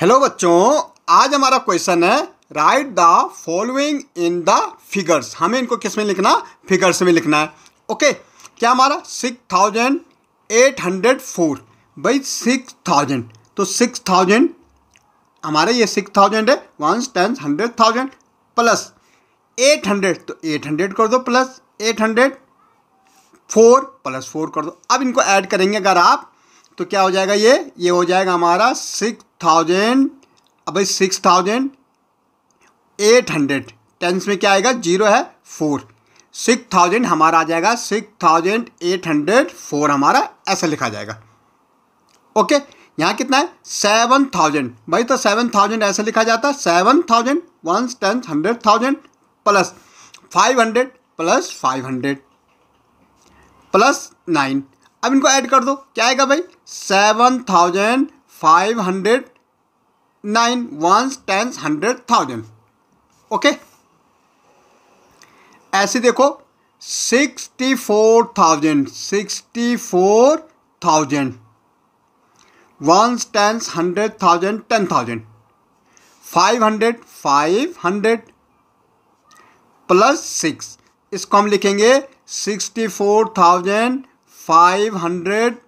Hello बच्चों आज हमारा क्वेश्चन है write the following in the figures हमें इनको किस में लिखना फिगर्स में लिखना है ओके क्या हमारा six thousand eight hundred four भाई सिक्स थाउजेंड तो सिक्स थाउजेंड हमारे ये सिक्स थाउजेंड है one tens hundred thousand plus eight hundred तो एट हंड्रेड कर दो plus eight hundred four plus four कर दो अब इनको ऐड करेंगे अगर आप तो क्या हो जाएगा ये ये हो जाएगा हमारा सिक्स थाउजेंड अब भाई six thousand eight hundred tens में क्या आएगा जीरो है फोर सिक्स थाउजेंड हमारा आ जाएगा six thousand eight hundred four हमारा ऐसा लिखा जाएगा ओके यहाँ कितना है सेवन थाउजेंड भाई तो सेवन थाउजेंड ऐसे लिखा जाता है seven thousand one tens hundred thousand plus five hundred plus five hundred plus nine अब इनको ऐड कर दो क्या आएगा भाई seven thousand five hundred nine ones tens hundred thousand okay ऐसे देखो sixty four thousand sixty four thousand ones tens hundred thousand ten thousand five hundred five hundred plus six इसको हम लिखेंगे sixty four thousand five hundred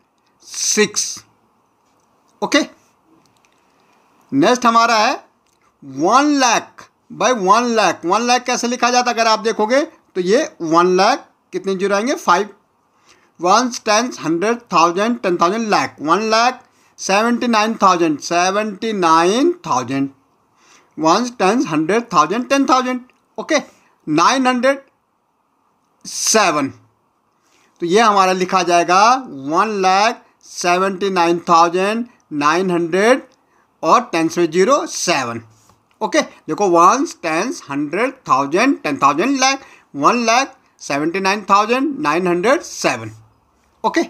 six okay next हमारा है one lakh by one lakh one lakh कैसे लिखा जाता अगर आप देखोगे तो ये वन लाख कितने जीरो आएंगे five one ten hundred thousand ten thousand lakh one lakh seventy nine thousand seventy nine thousand one ten hundred thousand ten thousand okay nine hundred seven तो ये हमारा लिखा जाएगा one lakh seventy nine thousand nine hundred और ten से zero seven okay देखो ones tens hundred thousand ten thousand lakh one lakh seventy nine thousand nine hundred seven okay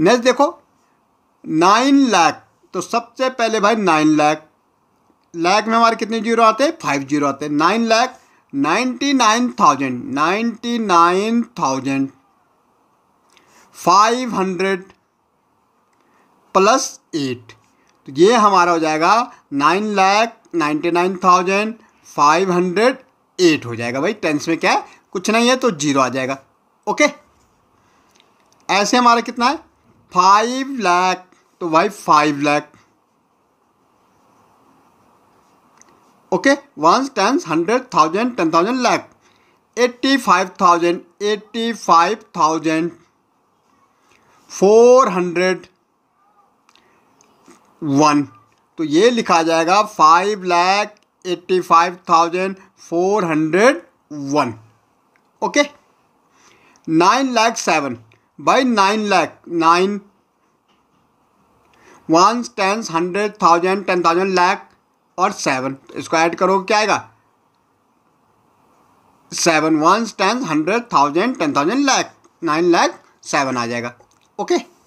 next देखो nine lakh तो सबसे पहले भाई नाइन लैख लैख में हमारे कितने जीरो आते हैं फाइव जीरो आते हैं nine lakh ninety nine thousand ninety nine thousand five hundred plus eight तो ये हमारा हो जाएगा nine lakh ninety nine thousand five hundred eight हो जाएगा भाई टेंस में क्या है कुछ नहीं है तो जीरो आ जाएगा ओके ऐसे हमारा कितना है फाइव लैख तो भाई five lakh okay ones tens hundred thousand ten thousand lakh eighty five thousand eighty five thousand four hundred one तो ये लिखा जाएगा five lakh eighty five thousand four hundred one okay nine lakh seven by nine lakh nine one tens hundred thousand ten thousand lakh और seven इसको add करोगे क्या आएगा seven one tens hundred thousand ten thousand lakh nine lakh seven आ जाएगा ओके okay?